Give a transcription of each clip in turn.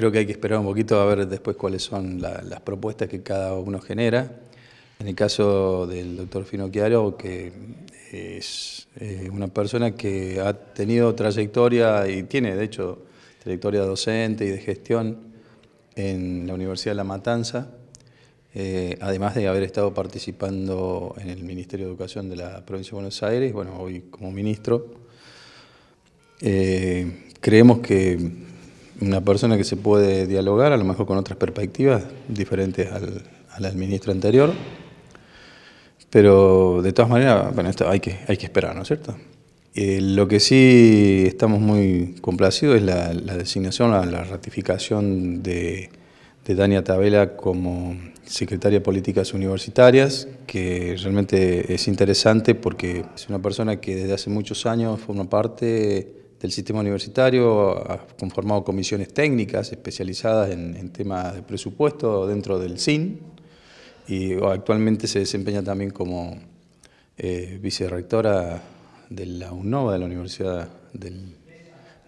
Creo que hay que esperar un poquito a ver después cuáles son las propuestas que cada uno genera. En el caso del doctor Finocchiaro, que es una persona que ha tenido trayectoria y tiene, de hecho, trayectoria docente y de gestión en la Universidad de La Matanza, eh, además de haber estado participando en el Ministerio de Educación de la Provincia de Buenos Aires, bueno, hoy como ministro. Eh, creemos que una persona que se puede dialogar, a lo mejor con otras perspectivas diferentes al, al ministro anterior, pero de todas maneras, bueno, esto hay que, hay que esperar, ¿no es cierto? Eh, lo que sí estamos muy complacidos es la, designación, la, la ratificación de, de Dania Tabela como secretaria de Políticas Universitarias, que realmente es interesante porque es una persona que desde hace muchos años forma parte del sistema universitario ha conformado comisiones técnicas especializadas en, temas de presupuesto dentro del SIN y actualmente se desempeña también como eh, vicerrectora de la UNOVA, de la Universidad del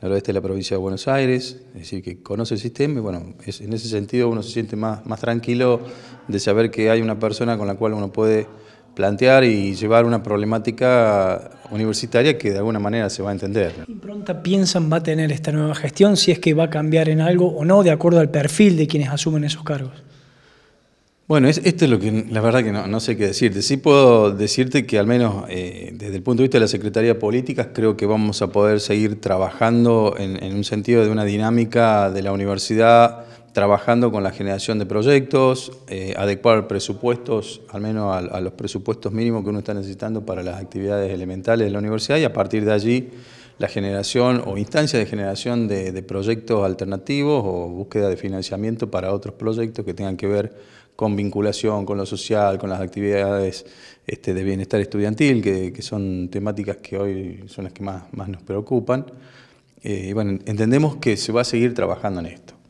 noroeste de la provincia de Buenos Aires, es decir, que conoce el sistema y bueno, en ese sentido uno se siente más, más tranquilo de saber que hay una persona con la cual uno puede plantear y llevar una problemática universitaria que de alguna manera se va a entender. ¿Qué impronta piensan va a tener esta nueva gestión si es que va a cambiar en algo o no de acuerdo al perfil de quienes asumen esos cargos? Bueno, esto es lo que la verdad que no, sé qué decirte. Sí puedo decirte que al menos eh, desde el punto de vista de la Secretaría de Políticas creo que vamos a poder seguir trabajando en un sentido de una dinámica de la universidad trabajando con la generación de proyectos, eh, adecuar presupuestos, al menos a, los presupuestos mínimos que uno está necesitando para las actividades elementales de la universidad y a partir de allí la generación o instancia de generación de, proyectos alternativos o búsqueda de financiamiento para otros proyectos que tengan que ver con vinculación con lo social, con las actividades este, de bienestar estudiantil, que, son temáticas que hoy son las que más, más nos preocupan. Eh, bueno, entendemos que se va a seguir trabajando en esto.